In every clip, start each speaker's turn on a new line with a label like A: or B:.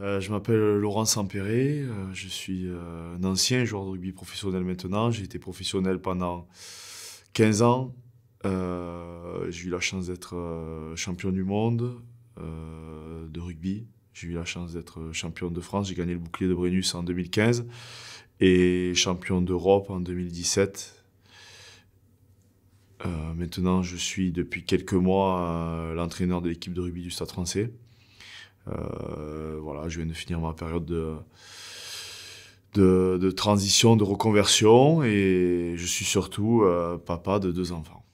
A: Euh, je m'appelle Laurent Sampéré, euh, je suis euh, un ancien joueur de rugby professionnel maintenant. J'ai été professionnel pendant 15 ans. j'ai eu la chance d'être champion du monde de rugby. J'ai eu la chance d'être champion de France. J'ai gagné le bouclier de Brennus en 2015 et champion d'Europe en 2017. maintenant, je suis depuis quelques mois l'entraîneur de l'équipe de rugby du Stade français. Euh, voilà, je viens de finir ma période de, transition, de reconversion, et je suis surtout euh, papa
B: de deux enfants.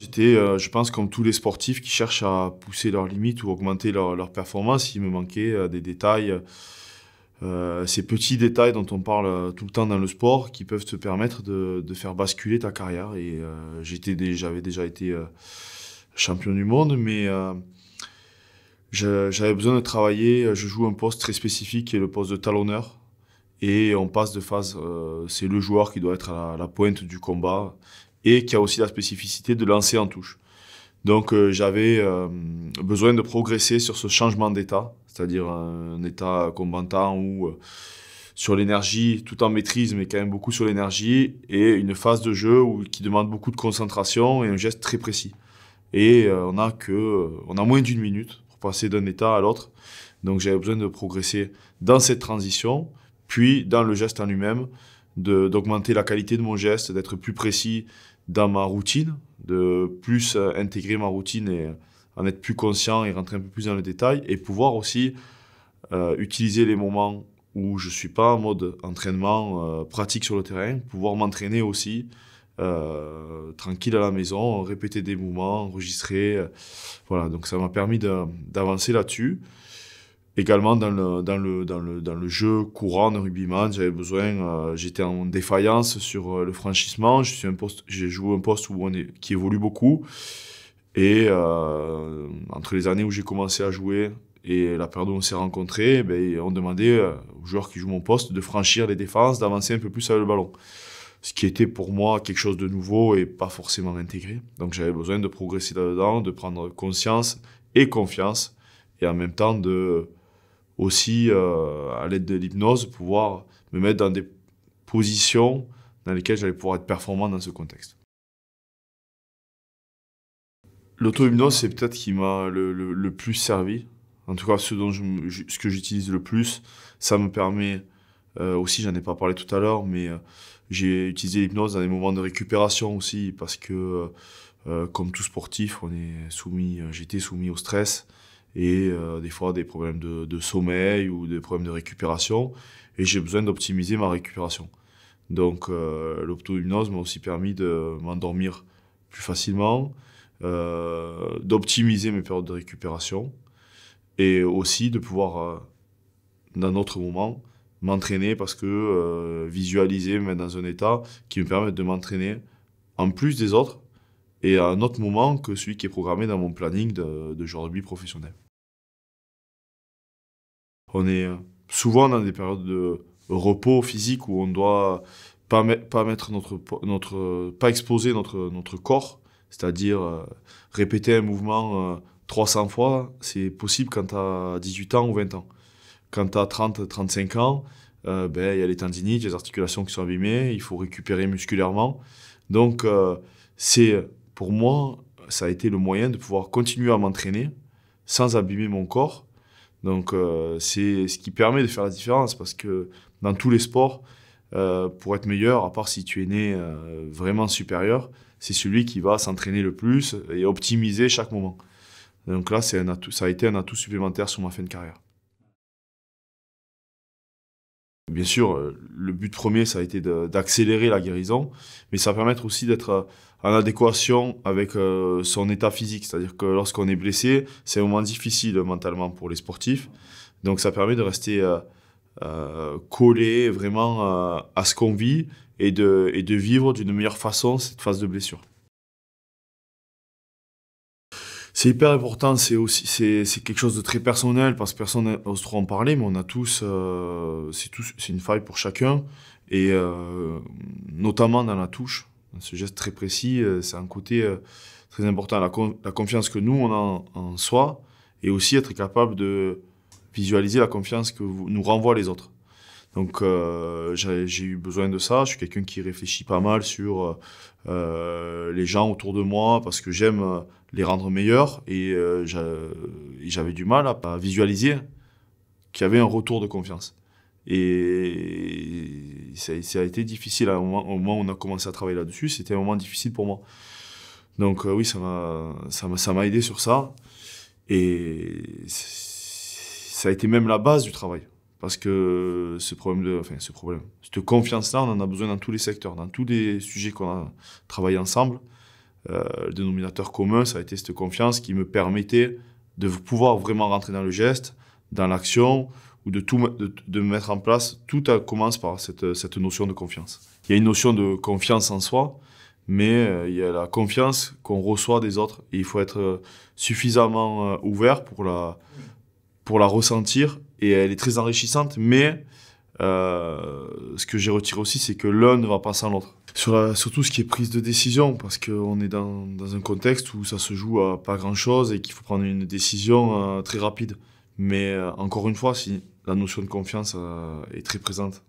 A: J'étais, euh, je pense, comme tous les sportifs qui cherchent à pousser leurs limites ou augmenter leur, performance. Il me manquait des détails, ces petits détails dont on parle tout le temps dans le sport qui peuvent te permettre de, faire basculer ta carrière. Et j'avais déjà été champion du monde, mais euh, j'avais besoin de travailler. Je joue un poste très spécifique qui est le poste de talonneur. Et on passe de phase. Euh, c'est le joueur qui doit être à la pointe du combat et qui a aussi la spécificité de lancer en touche. Donc euh, j'avais besoin de progresser sur ce changement d'état, c'est-à-dire un état combattant ou sur l'énergie, tout en maîtrise, mais quand même beaucoup sur l'énergie, et une phase de jeu qui demande beaucoup de concentration et un geste très précis et euh, on a que euh, a moins d'une minute pour passer d'un état à l'autre. Donc j'avais besoin de progresser dans cette transition, puis dans le geste en lui-même, d'augmenter la qualité de mon geste, d'être plus précis dans ma routine, de plus euh, intégrer ma routine et en être plus conscient et rentrer un peu plus dans le détail, et pouvoir aussi utiliser les moments où je ne suis pas en mode entraînement pratique sur le terrain, pouvoir m'entraîner aussi euh, tranquille à la maison, répéter des mouvements, enregistrer. Euh, voilà, donc ça m'a permis d'avancer là-dessus. Également dans le, jeu courant de rugbyman, j'avais besoin, euh, j'étais en défaillance sur le franchissement. Je suis un poste, j'ai joué un poste où on qui évolue beaucoup. Et entre les années où j'ai commencé à jouer et la période où on s'est rencontrés, ben, on demandait aux joueurs qui jouent mon poste de franchir les défenses, d'avancer un peu plus avec le ballon ce qui était pour moi quelque chose de nouveau et pas forcément intégré. Donc j'avais besoin de progresser là-dedans, de prendre conscience et confiance, et en même temps de aussi, euh, à l'aide de l'hypnose, pouvoir me mettre dans des positions dans lesquelles j'allais pouvoir être performant dans ce contexte. L'auto-hypnose, c'est peut-être qui m'a le, plus servi. En tout cas, ce, dont je, ce que j'utilise le plus, ça me permet, euh, aussi j'en ai pas parlé tout à l'heure, mais euh, j'ai utilisé l'hypnose dans des moments de récupération aussi, parce que, euh, euh, comme tout sportif, on est soumis, euh, j'étais soumis au stress et des fois des problèmes de, sommeil ou des problèmes de récupération. Et j'ai besoin d'optimiser ma récupération. Donc, euh, l'opto-hypnose m'a aussi permis de m'endormir plus facilement, d'optimiser mes périodes de récupération et aussi de pouvoir, dans d'autres moments, m'entraîner parce que euh, visualiser me mettre dans un état qui me permet de m'entraîner en plus des autres et à un autre moment que celui qui est programmé dans mon planning de, de professionnel. On est euh, souvent dans des périodes de repos physique où on doit pas, pas mettre notre, notre pas exposer notre, notre corps, c'est-à-dire euh, répéter un mouvement 300 fois, c'est possible quand tu as 18 ans ou 20 ans. Quand tu as 30, 35 ans, euh, ben, il y a les tendinites, les articulations qui sont abîmées, il faut récupérer musculairement. Donc, euh, c'est pour moi, ça a été le moyen de pouvoir continuer à m'entraîner sans abîmer mon corps. Donc, euh, c'est ce qui permet de faire la différence parce que dans tous les sports, pour être meilleur, à part si tu es né vraiment supérieur, c'est celui qui va s'entraîner le plus et optimiser chaque moment. Donc là, un ça a été un atout supplémentaire sur ma fin de carrière. Bien sûr, euh, le but premier, ça a été d'accélérer la guérison, mais ça permet aussi d'être euh, en adéquation avec euh, son état physique. C'est-à-dire que lorsqu'on est blessé, c'est un moment difficile mentalement pour les sportifs. Donc ça permet de rester collé vraiment à ce qu'on vit et de vivre d'une meilleure façon cette phase de blessure. C'est hyper important, c'est aussi c'est quelque chose de très personnel parce que personne n'ose trop en parler, mais on a tous euh, c'est c'est une faille pour chacun et euh, notamment dans la touche, ce geste très précis, euh, c'est un côté très important la, confiance que nous on a en, soi et aussi être capable de visualiser la confiance que vous, nous renvoient les autres. Donc euh, j'ai eu besoin de ça. Je suis quelqu'un qui réfléchit pas mal sur euh, euh les gens autour de moi parce que j'aime euh, les rendre meilleurs euh, et j'avais du mal à, visualiser qu'il y avait un retour de confiance. Et ça, ça a été difficile. Au moins au moment, où on a commencé à travailler là-dessus, c'était un moment difficile pour moi. Donc oui, ça ça m'a aidé sur ça. Et ça a été même la base du travail. Parce que ce problème de, enfin, ce problème, cette confiance-là, on en a besoin dans tous les secteurs, dans tous les sujets qu'on a travaillé ensemble. Euh, le dénominateur commun, ça a été cette confiance qui me permettait de pouvoir vraiment rentrer dans le geste, dans l'action, ou de tout de, mettre en place. Tout commence par cette, cette, notion de confiance. Il y a une notion de confiance en soi, mais euh, il y a la confiance qu'on reçoit des autres. Et il faut être euh, suffisamment ouvert pour la, pour la ressentir et elle est très enrichissante, mais euh, ce que j'ai retiré aussi, c'est que l'un ne va pas sans l'autre. Sur surtout ce qui est prise de décision, parce qu'on est dans, un contexte où ça se joue à pas grand-chose et qu'il faut prendre une décision euh, très rapide. Mais euh, encore une fois, si, la notion de confiance est très présente.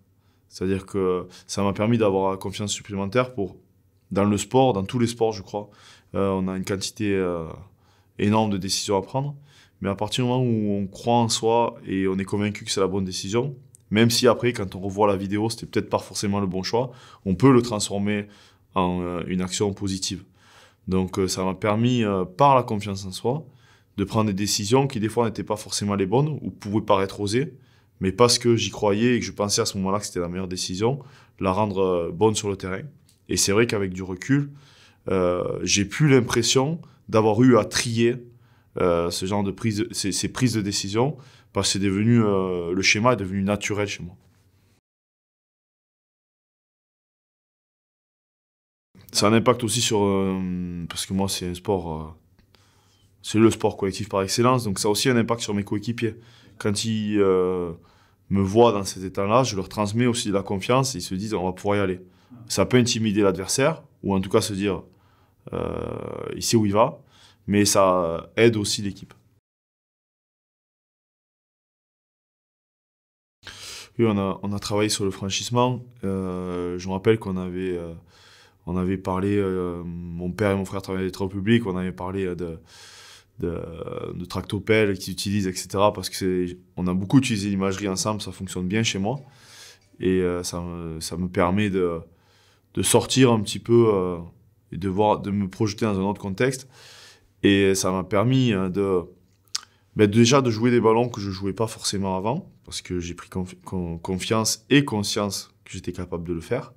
A: C'est-à-dire que ça m'a permis d'avoir confiance supplémentaire pour, dans le sport, dans tous les sports, je crois. on a une quantité énorme de décisions à prendre. Mais à partir du moment où on croit en soi et on est convaincu que c'est la bonne décision, même si après, quand on revoit la vidéo, c'était peut-être pas forcément le bon choix, on peut le transformer en euh, une action positive. Donc euh, ça m'a permis, euh, par la confiance en soi, de prendre des décisions qui des fois n'étaient pas forcément les bonnes ou pouvaient paraître osées, mais parce que j'y croyais et que je pensais à ce moment-là que c'était la meilleure décision, la rendre bonne sur le terrain. Et c'est vrai qu'avec du recul, j'ai plus l'impression d'avoir eu à trier euh, ce genre de prise, ces, prises de décision, parce bah, que c'est devenu, euh, le schéma est devenu naturel chez moi.
B: ça a un impact aussi sur. Euh, parce que
A: moi, c'est un sport. c'est le sport collectif par excellence. Donc, ça a aussi un impact sur mes coéquipiers. Quand ils me voient dans cet état-là, je leur transmets aussi de la confiance et ils se disent on va pouvoir y aller. Ça peut intimider l'adversaire, ou en tout cas se dire il sait où il va mais ça aide aussi l'équipe. Oui, on a, travaillé sur le franchissement. Euh, je me rappelle qu'on avait, euh, on avait parlé, euh, mon père et mon frère travaillaient dans le public, on avait parlé de, de, tractopelles qu'ils utilisent, etc. Parce qu'on a beaucoup utilisé l'imagerie ensemble, ça fonctionne bien chez moi. Et ça me, ça, me, permet de, de, sortir un petit peu et de, voir, de me projeter dans un autre contexte. Et ça m'a permis hein, de, ben, déjà de jouer des ballons que je jouais pas forcément avant, parce que j'ai pris confiance et conscience que j'étais capable de le faire.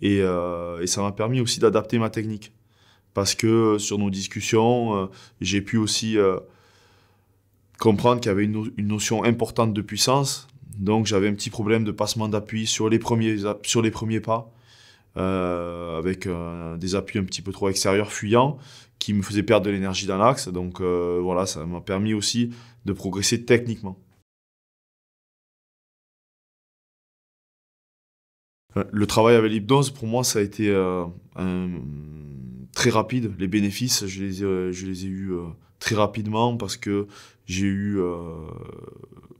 A: Et, euh, ça m'a permis aussi d'adapter ma technique. Parce que euh, sur nos discussions, euh, j'ai pu aussi comprendre qu'il y avait une, notion importante de puissance. Donc j'avais un petit problème de passement d'appui sur, les premiers, sur les premiers pas, avec des appuis un petit peu trop extérieurs, fuyants, qui me faisait perdre de l'énergie dans l'axe. Donc euh, voilà, ça m'a permis aussi de progresser techniquement. Euh, le travail avec l'hypnose, pour moi, ça a été euh, très rapide. Les bénéfices, je les, ai eus très rapidement parce que j'ai eu,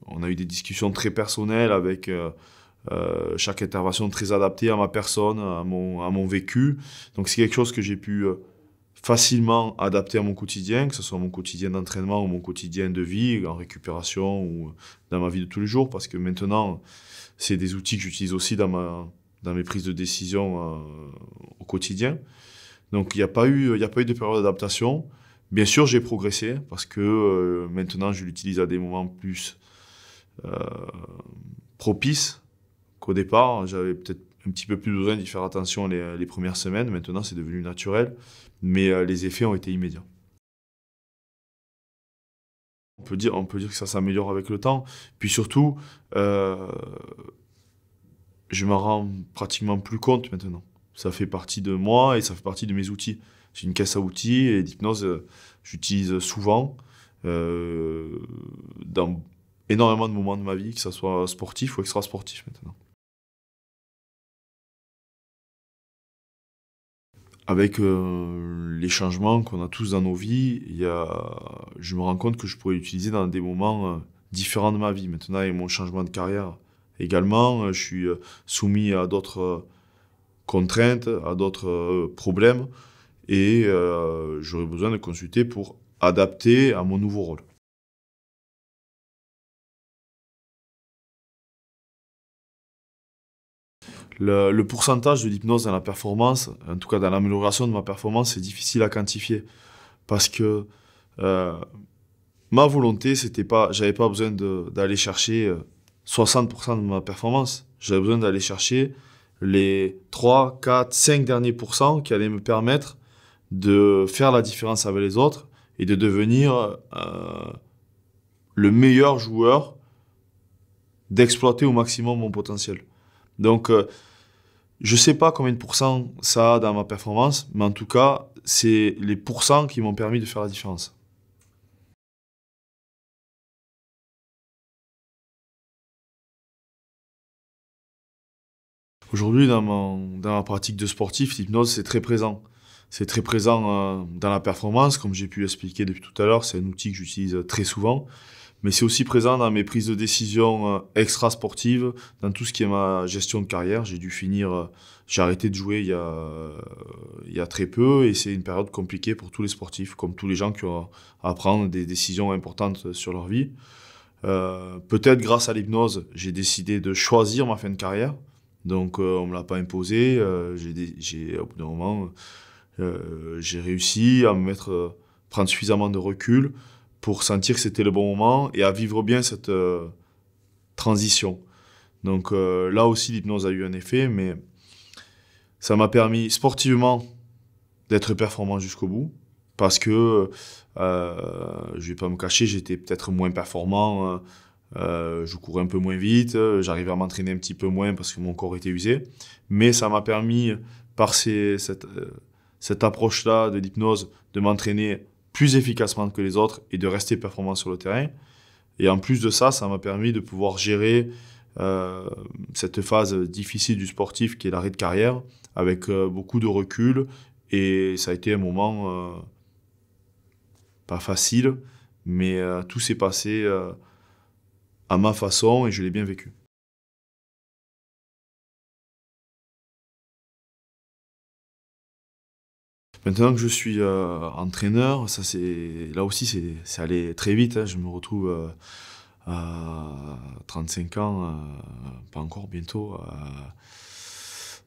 A: on a eu des discussions très personnelles avec chaque intervention très adaptée à ma personne, à mon, vécu. Donc c'est quelque chose que j'ai pu facilement adapté à mon quotidien, que ce soit mon quotidien d'entraînement ou mon quotidien de vie, en récupération ou dans ma vie de tous les jours, parce que maintenant, c'est des outils que j'utilise aussi dans, ma, dans mes prises de décision euh, au quotidien. Donc il n'y a, pas eu, a pas eu de période d'adaptation. Bien sûr, j'ai progressé, parce que euh, maintenant, je l'utilise à des moments plus euh, propices qu'au départ. J'avais peut-être un petit peu plus besoin d'y faire attention les, les premières semaines. Maintenant, c'est devenu naturel mais euh, les effets ont été immédiats. On peut dire, on peut dire que ça s'améliore avec le temps. Puis surtout, euh, je m'en rends pratiquement plus compte maintenant. Ça fait partie de moi et ça fait partie de mes outils. J'ai une caisse à outils et d'hypnose, euh, j'utilise souvent euh, dans énormément de moments de ma vie, que ce soit sportif ou extra-sportif maintenant.
B: avec euh, les changements
A: qu'on a tous dans nos vies, y je me rends compte que je pourrais l'utiliser dans des moments euh, différents de ma vie. Maintenant, et mon changement de carrière également, euh, je suis soumis à d'autres contraintes, à d'autres problèmes, et j'aurais besoin de consulter pour adapter à mon nouveau rôle. Le, pourcentage de l'hypnose dans la performance, en tout cas dans l'amélioration de ma performance, c'est difficile à quantifier. Parce que euh, ma volonté, c'était pas, j'avais pas besoin d'aller chercher 60% euh, de ma performance. J'avais besoin d'aller chercher les 3, 4, 5 derniers pourcents qui allaient me permettre de faire la différence avec les autres et de devenir euh, le meilleur joueur, d'exploiter au maximum mon potentiel. Donc, je sais pas combien de pourcents ça a dans ma performance, mais en tout cas, c'est les pourcents qui m'ont permis de faire la différence. Aujourd'hui, dans, ma pratique de sportif, l'hypnose, c'est très présent. C'est très présent euh, dans la performance, comme j'ai pu expliquer depuis tout à l'heure. C'est un outil que j'utilise euh, très souvent mais c'est aussi présent dans mes prises de décision euh, extra-sportives, dans tout ce qui est ma gestion de carrière. J'ai dû finir, euh, j'ai arrêté de jouer il y, a, euh, il y a très peu, et c'est une période compliquée pour tous les sportifs, comme tous les gens qui ont à prendre des décisions importantes sur leur vie. Euh, Peut-être grâce à l'hypnose, j'ai décidé de choisir ma fin de carrière. Donc on ne me l'a pas imposé. j'ai, au bout d'un moment, j'ai réussi à me mettre, prendre suffisamment de recul pour sentir que c'était le bon moment et à vivre bien cette euh, transition. Donc euh, là aussi, l'hypnose a eu un effet, mais ça m'a permis sportivement d'être performant jusqu'au bout, parce que, euh, je vais pas me cacher, j'étais peut-être moins performant, euh, je courais un peu moins vite, j'arrivais à m'entraîner un petit peu moins parce que mon corps était usé, mais ça m'a permis, par cette, cette approche-là de l'hypnose, de m'entraîner plus efficacement que les autres et de rester performant sur le terrain. Et en plus de ça, ça m'a permis de pouvoir gérer euh, cette phase difficile du sportif qui est l'arrêt de carrière avec euh, beaucoup de recul. Et ça a été un moment euh, pas facile, mais tout s'est passé
B: à ma façon et je l'ai bien vécu. Maintenant que je suis euh,
A: entraîneur, ça c'est là aussi c'est allé très vite. Hein. Je me retrouve euh, à 35 ans, euh, pas encore bientôt,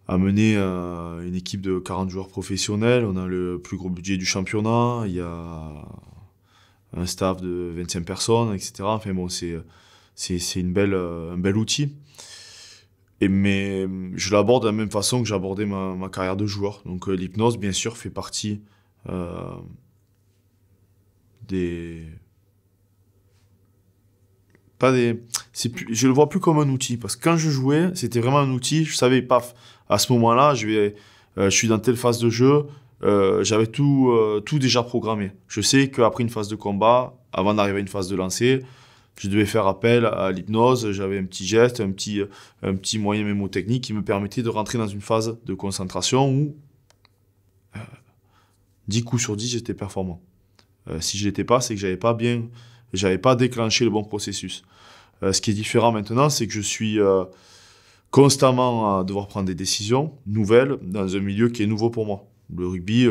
A: à mener une équipe de 40 joueurs professionnels. On a le plus gros budget du championnat. Il y a un staff de 25 personnes, etc. Enfin bon, c'est c'est une belle un bel outil mais hum, je l'aborde de la même façon que j'abordais ma, ma, carrière de joueur. Donc euh, l'hypnose, bien sûr, fait partie euh, des pas des je le vois plus comme un outil parce que quand je jouais c'était vraiment un outil je savais paf à ce moment là je vais euh, je suis dans telle phase de jeu j'avais tout tout déjà programmé je sais qu'après une phase de combat avant d'arriver à une phase de lancer je devais faire appel à l'hypnose, j'avais un petit geste, un petit, un petit moyen mémotechnique qui me permettait de rentrer dans une phase de concentration où euh, 10 coups sur 10, j'étais performant. Euh, si je l'étais pas, c'est que j'avais pas bien, j'avais pas déclenché le bon processus. Euh, ce qui est différent maintenant, c'est que je suis euh, constamment à devoir prendre des décisions nouvelles dans un milieu qui est nouveau pour moi. Le rugby,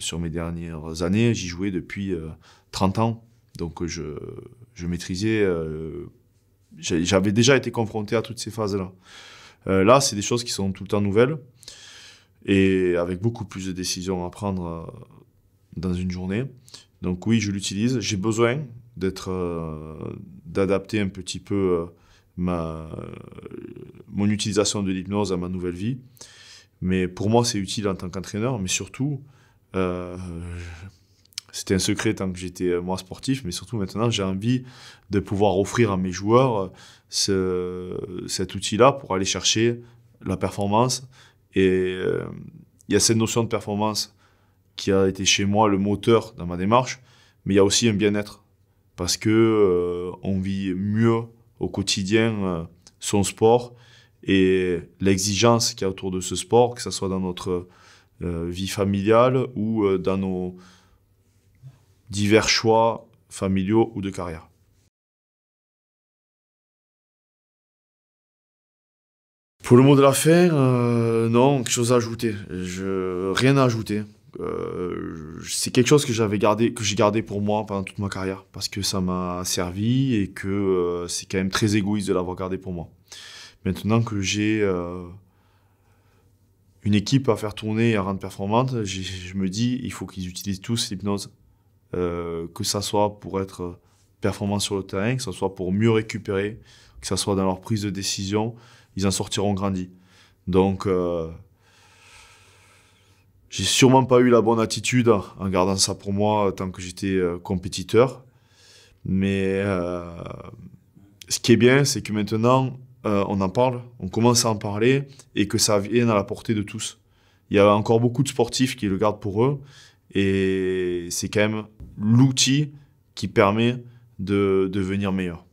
A: sur mes dernières années, j'y jouais depuis 30 ans, donc euh, je, maîtrisais, euh, j'avais déjà été confronté à toutes ces phases-là. Euh, là, c'est des choses qui sont tout le temps nouvelles et avec beaucoup plus de décisions à prendre dans une journée. Donc oui, je l'utilise. J'ai besoin d'être, d'adapter un petit peu ma, mon utilisation de l'hypnose à ma nouvelle vie. Mais pour moi, c'est utile en tant qu'entraîneur, mais surtout, c'était un secret tant hein, que j'étais euh, moi sportif, mais surtout maintenant j'ai envie de pouvoir offrir à mes joueurs euh, ce, cet outil-là pour aller chercher la performance. Et euh, il y a cette notion de performance qui a été chez moi le moteur dans ma démarche, mais il y a aussi un bien-être parce que on vit mieux au quotidien son sport et l'exigence qu'il y a autour de ce sport, que ce soit dans notre vie familiale ou dans nos divers choix familiaux ou de carrière.
B: Pour le mot de l'affaire,
A: euh, non, quelque chose à ajouter. Je, rien à ajouter. Euh, c'est quelque chose que j'avais gardé, que j'ai gardé pour moi pendant toute ma carrière, parce que ça m'a servi et que euh, c'est quand même très égoïste de l'avoir gardé pour moi. Maintenant que j'ai une équipe à faire tourner et à rendre performante, je me dis, il faut qu'ils utilisent tous l'hypnose euh, que ça soit pour être performant sur le terrain, que ce soit pour mieux récupérer, que ce soit dans leur prise de décision, ils en sortiront grandi. Donc, euh, j'ai sûrement pas eu la bonne attitude en gardant ça pour moi euh, tant que j'étais euh, compétiteur. Mais ce qui est bien, c'est que maintenant, on en parle, on commence à en parler et que ça vienne à la portée de tous. Il y a encore beaucoup de sportifs qui le gardent pour eux et c'est quand même l'outil qui permet de devenir meilleur.